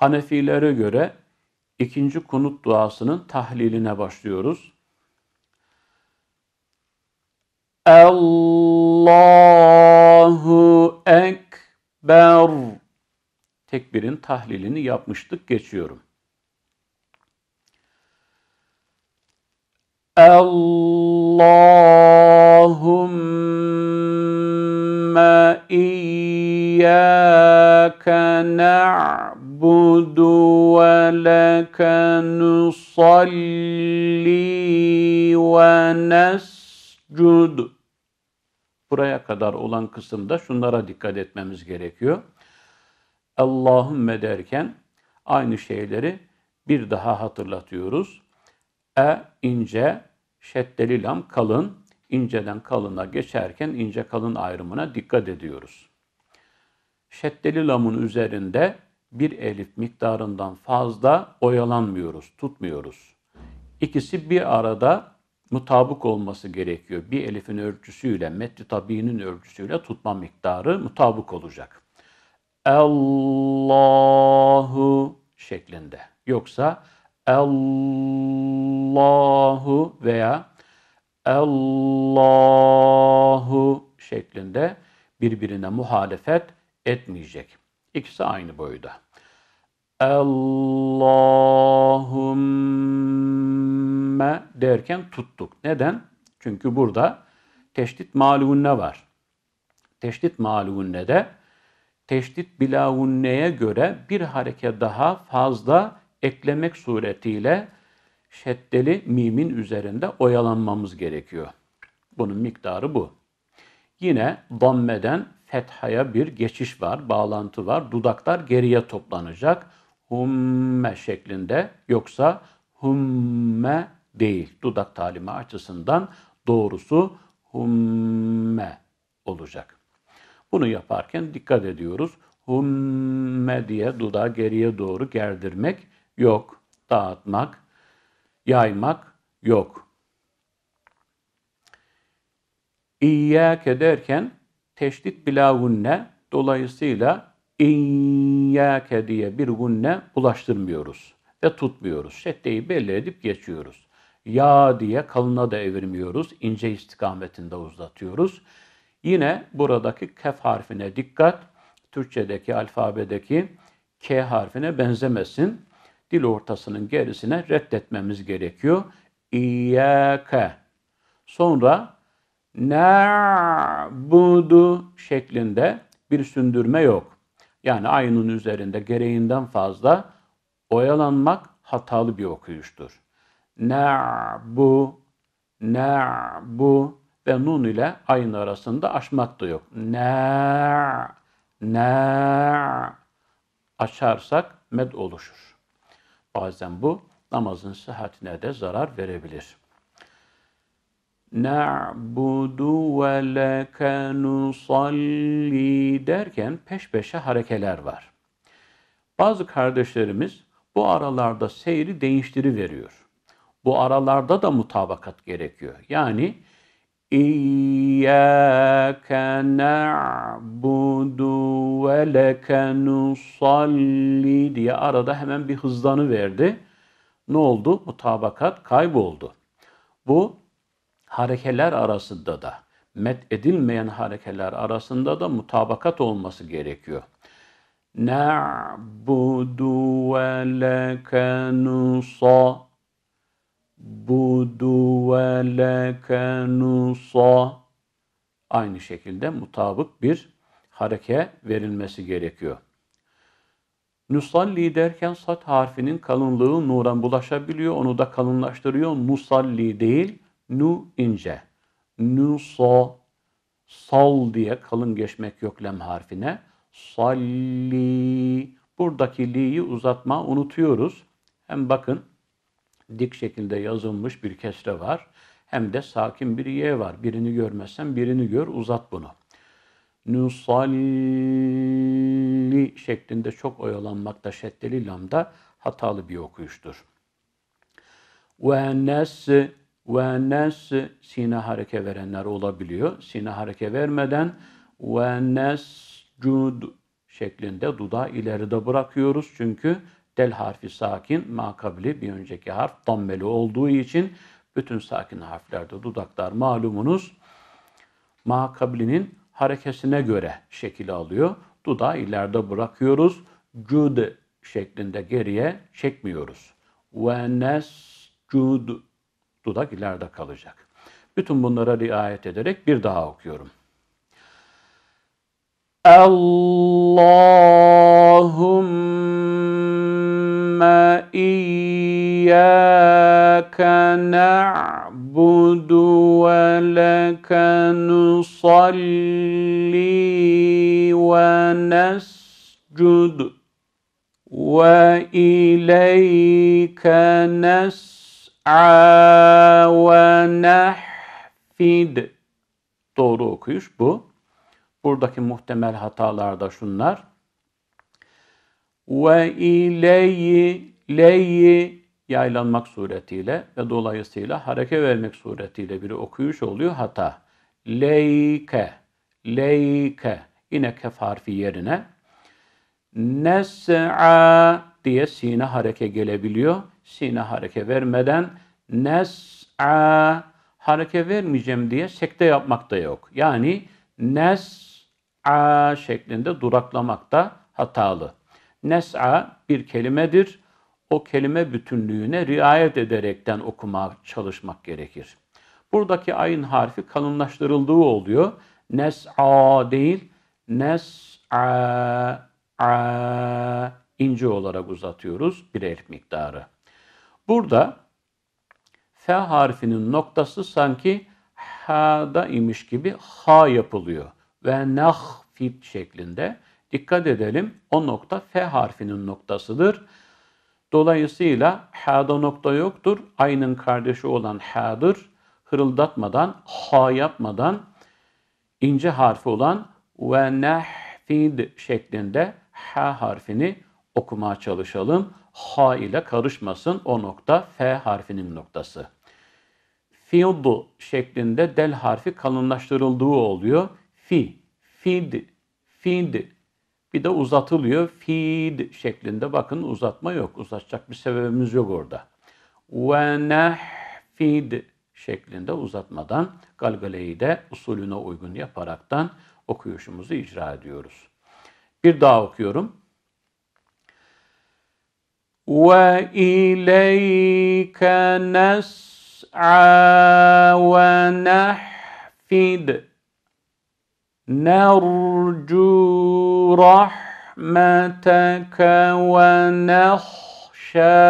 Hanefilere göre ikinci kunut duasının tahliline başlıyoruz. Allahu Ekber Tekbirin tahlilini yapmıştık, geçiyorum. Allahümme İyyâ إياك نعبد ولك نصلي ونسجد Buraya kadar olan kısımda şunlara dikkat etmemiz gerekiyor. Allahümme derken aynı şeyleri bir daha hatırlatıyoruz. E ince, şeddeli lam kalın, inceden kalına geçerken ince kalın ayrımına dikkat ediyoruz şeddeli lamın üzerinde bir elif miktarından fazla oyalanmıyoruz, tutmuyoruz. İkisi bir arada mutabık olması gerekiyor. Bir elifin ölçüsüyle, metri tabiinin ölçüsüyle tutma miktarı mutabık olacak. Allahu şeklinde. Yoksa Allahu veya Allahu şeklinde birbirine muhalefet etmeyecek. İkisi aynı boyda. Allahümme derken tuttuk. Neden? Çünkü burada teşdit malunne var. Teşdit malunne de teşdit bilavunneye göre bir hareke daha fazla eklemek suretiyle şeddeli mimin üzerinde oyalanmamız gerekiyor. Bunun miktarı bu. Yine dammeden fethaya bir geçiş var, bağlantı var. Dudaklar geriye toplanacak. Humme şeklinde yoksa humme değil. Dudak talimi açısından doğrusu humme olacak. Bunu yaparken dikkat ediyoruz. Humme diye dudağı geriye doğru gerdirmek yok. Dağıtmak, yaymak yok. İyyâke derken teşdit bila gunne dolayısıyla iyyâke diye bir gunne bulaştırmıyoruz ve tutmuyoruz. Şeddeyi belli edip geçiyoruz. Ya diye kalına da evirmiyoruz. ince istikametinde uzatıyoruz. Yine buradaki kef harfine dikkat. Türkçedeki alfabedeki K harfine benzemesin. Dil ortasının gerisine reddetmemiz gerekiyor. İyyâke. Sonra na'budu şeklinde bir sündürme yok. Yani aynın üzerinde gereğinden fazla oyalanmak hatalı bir okuyuştur. Na'bu, na'bu ve nun ile aynı arasında aşmak da yok. Na, na açarsak med oluşur. Bazen bu namazın sıhhatine de zarar verebilir na'budu ve leke nusalli derken peş peşe harekeler var. Bazı kardeşlerimiz bu aralarda seyri değiştiri veriyor. Bu aralarda da mutabakat gerekiyor. Yani İyyâke na'budu ve leke nusalli diye arada hemen bir hızlanı verdi. Ne oldu? Mutabakat kayboldu. Bu harekeler arasında da met edilmeyen harekeler arasında da mutabakat olması gerekiyor. Na'budu ve leke nusa Budu ve leke nusa Aynı şekilde mutabık bir hareke verilmesi gerekiyor. Nusalli derken sat harfinin kalınlığı nuran bulaşabiliyor. Onu da kalınlaştırıyor. Nusalli değil, Nu ince. Nu so. Sol diye kalın geçmek yoklem harfine. Salli. Buradaki li'yi uzatma unutuyoruz. Hem bakın dik şekilde yazılmış bir kesre var. Hem de sakin bir ye var. Birini görmezsen birini gör uzat bunu. Nusalli şeklinde çok oyalanmakta şeddeli lamda hatalı bir okuyuştur. Ve nes ve nes sine hareke verenler olabiliyor. Sine hareke vermeden ve nescud şeklinde dudağı ileride bırakıyoruz. Çünkü del harfi sakin, makabli bir önceki harf dammeli olduğu için bütün sakin harflerde dudaklar malumunuz makablinin harekesine göre şekil alıyor. Dudağı ileride bırakıyoruz. Cud şeklinde geriye çekmiyoruz. Ve nescud dudak ileride kalacak. Bütün bunlara riayet ederek bir daha okuyorum. Allahümme iyyâke na'budu ve leke nusalli ve nescud ve ileyke nescud a ve nehfid doğru okuyuş bu. Buradaki muhtemel hatalarda şunlar. Ve ileyi leyi yaylanmak suretiyle ve dolayısıyla hareke vermek suretiyle bir okuyuş oluyor hata. Leyke, leyke yine kef harfi yerine nes'a diye sine hareke gelebiliyor. Sine hareke vermeden nes'a hareke vermeyeceğim diye sekte yapmak da yok. Yani nes'a şeklinde duraklamak da hatalı. Nes'a bir kelimedir. O kelime bütünlüğüne riayet ederekten okuma çalışmak gerekir. Buradaki ayın harfi kalınlaştırıldığı oluyor. Nes'a değil, nes'a ince olarak uzatıyoruz. Bir elif miktarı. Burada F harfinin noktası sanki Ha'da imiş gibi ha yapılıyor. Ve nahfit şeklinde. Dikkat edelim o nokta F harfinin noktasıdır. Dolayısıyla Ha'da nokta yoktur. Aynın kardeşi olan Ha'dır. Hırıldatmadan, ha yapmadan ince harfi olan ve nehfid şeklinde H harfini okumaya çalışalım. Ha ile karışmasın o nokta F harfinin noktası. Fiudu şeklinde del harfi kalınlaştırıldığı oluyor. Fi, fid, fid. Bir de uzatılıyor. Fid şeklinde bakın uzatma yok. Uzatacak bir sebebimiz yok orada. Ve nehfid şeklinde uzatmadan galgaleyi de usulüne uygun yaparaktan okuyuşumuzu icra ediyoruz. Bir daha okuyorum. وإليك نسعى ونحفد نرجو رحمتك ونخشى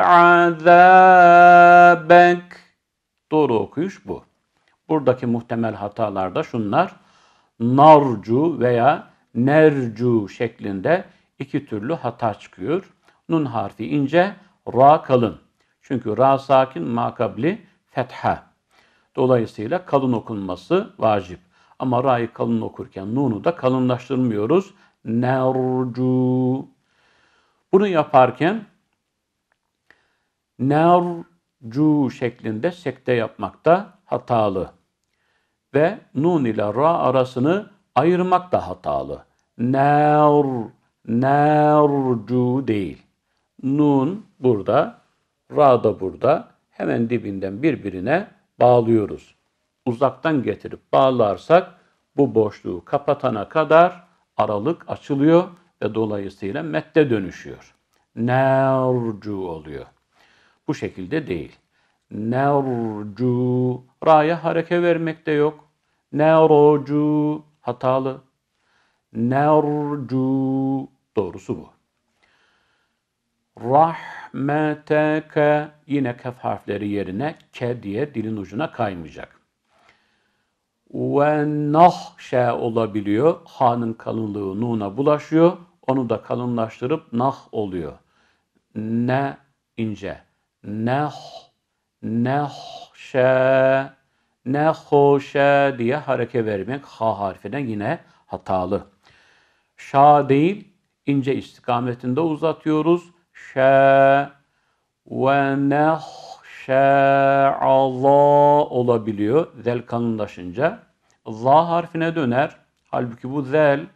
عذابك Doğru okuyuş bu. Buradaki muhtemel hatalarda şunlar narcu veya nercu şeklinde iki türlü hata çıkıyor. Nun harfi ince, ra kalın. Çünkü ra sakin, makabli, fetha. Dolayısıyla kalın okunması vacip. Ama ra'yı kalın okurken nunu da kalınlaştırmıyoruz. Nercu. Bunu yaparken nercu şeklinde sekte yapmak da hatalı. Ve nun ile ra arasını ayırmak da hatalı. Ner, nercu değil. Nun burada, Ra da burada. Hemen dibinden birbirine bağlıyoruz. Uzaktan getirip bağlarsak bu boşluğu kapatana kadar aralık açılıyor ve dolayısıyla mette dönüşüyor. Nercu oluyor. Bu şekilde değil. Nercu, ra'ya hareke vermek de yok. Nercu hatalı. Nercu, doğrusu bu rahmeteke yine kef harfleri yerine ke diye dilin ucuna kaymayacak. Ve nahşe olabiliyor. Ha'nın kalınlığı nuna bulaşıyor. Onu da kalınlaştırıp nah oluyor. Ne ince. Nah, nahşe, nahşe diye hareket vermek ha harfine yine hatalı. Şa değil, ince istikametinde uzatıyoruz şa ve nehşe Allah olabiliyor. Zel kalınlaşınca. Za harfine döner. Halbuki bu zel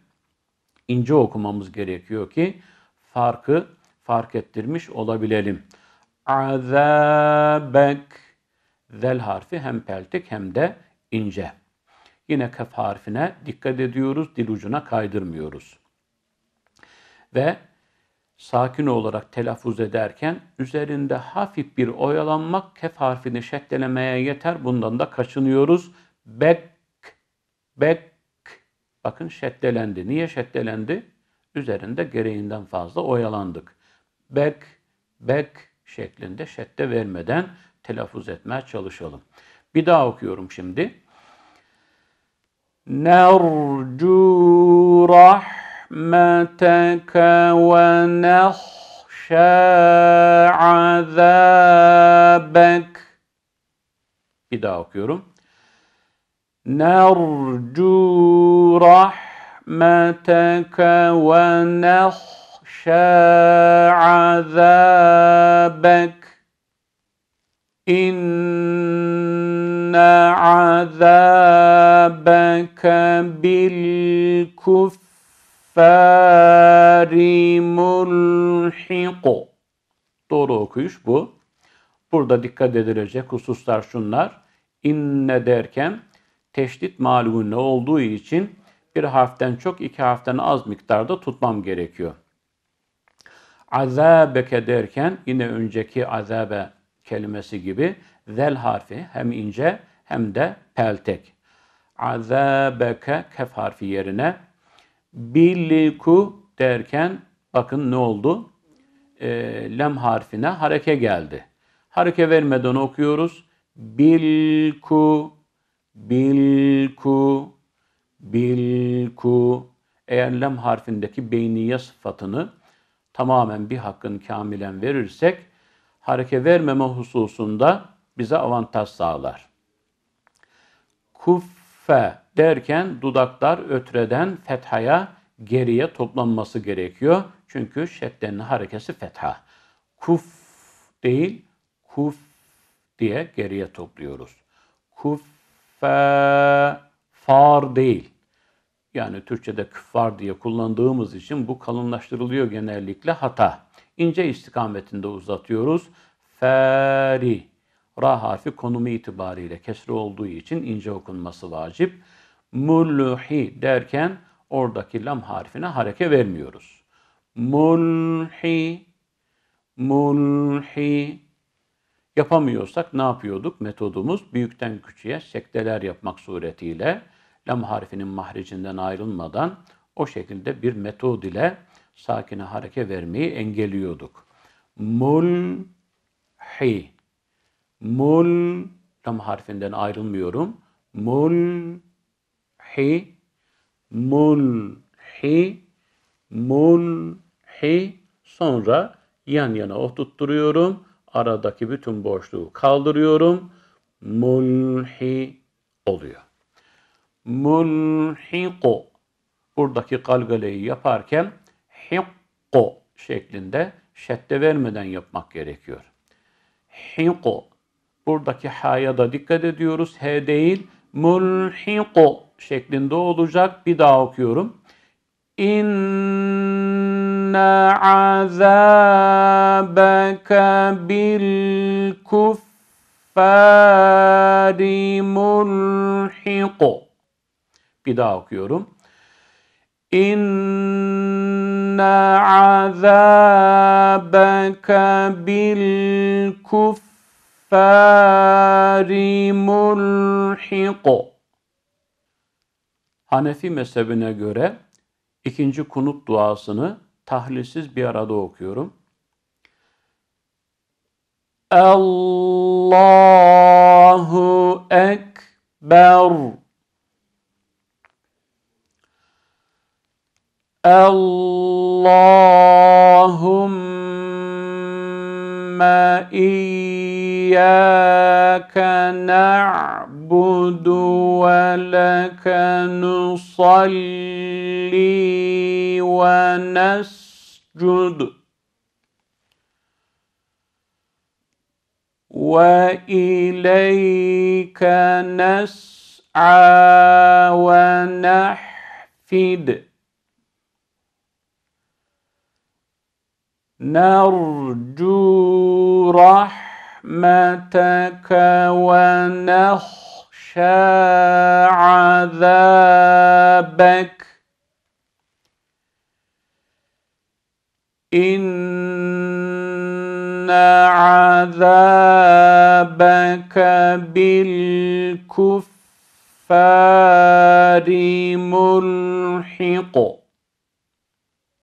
ince okumamız gerekiyor ki farkı fark ettirmiş olabilelim. Azabek zel harfi hem peltik hem de ince. Yine kaf harfine dikkat ediyoruz, dil ucuna kaydırmıyoruz. Ve sakin olarak telaffuz ederken üzerinde hafif bir oyalanmak kef harfini şeklelemeye yeter. Bundan da kaçınıyoruz. Bek, bek. Bakın şeddelendi. Niye şeddelendi? Üzerinde gereğinden fazla oyalandık. Bek, bek şeklinde şedde vermeden telaffuz etmeye çalışalım. Bir daha okuyorum şimdi. Nercu rah رحمتك ونخشى عذابك Bir daha okuyorum. نرجو رحمتك ونخشى عذابك إن عذابك بالكفر küffari mulhiku. Doğru okuyuş bu. Burada dikkat edilecek hususlar şunlar. İnne derken teşdit malumune olduğu için bir harften çok iki harften az miktarda tutmam gerekiyor. Azabeke derken yine önceki azabe kelimesi gibi zel harfi hem ince hem de peltek. Azabeke kef harfi yerine biliku derken bakın ne oldu? E, lem harfine hareke geldi. Hareke vermeden okuyoruz. Bilku, bilku, bilku. Eğer lem harfindeki beyniye sıfatını tamamen bir hakkın kamilen verirsek hareke vermeme hususunda bize avantaj sağlar. Kuf fe derken dudaklar ötreden fethaya geriye toplanması gerekiyor. Çünkü şeddenin harekesi fetha. Kuf değil, kuf diye geriye topluyoruz. Kuf fe far değil. Yani Türkçe'de küffar diye kullandığımız için bu kalınlaştırılıyor genellikle hata. İnce istikametinde uzatıyoruz. Feri Ra harfi konumu itibariyle kesre olduğu için ince okunması vacip. Mulhi derken oradaki lam harfine hareke vermiyoruz. Mulhi, mulhi. Yapamıyorsak ne yapıyorduk? Metodumuz büyükten küçüğe sekteler yapmak suretiyle lam harfinin mahricinden ayrılmadan o şekilde bir metod ile sakine hareke vermeyi engelliyorduk. Mulhi mul tam harfinden ayrılmıyorum. Mul hi mul hi mul hi sonra yan yana oturtturuyorum. Aradaki bütün boşluğu kaldırıyorum. Mulhi oluyor. Mulhiku. Buradaki kalgaleyi yaparken hikku şeklinde şedde vermeden yapmak gerekiyor. Hiku Buradaki ha'ya da dikkat ediyoruz. H değil. Mulhiqu şeklinde olacak. Bir daha okuyorum. İnna azabaka bil kuffari mulhiqu. Bir daha okuyorum. İnna azabaka bil kuffari kuffari mulhiq. Hanefi mezhebine göre ikinci kunut duasını tahlilsiz bir arada okuyorum. Allahu Ekber Allahumma iyi إياك نعبد ولك نصلي ونسجد وإليك نسعى ونحفد نرجو رحمة رحمتك ونخشى عذابك إن عذابك بالكفار ملحق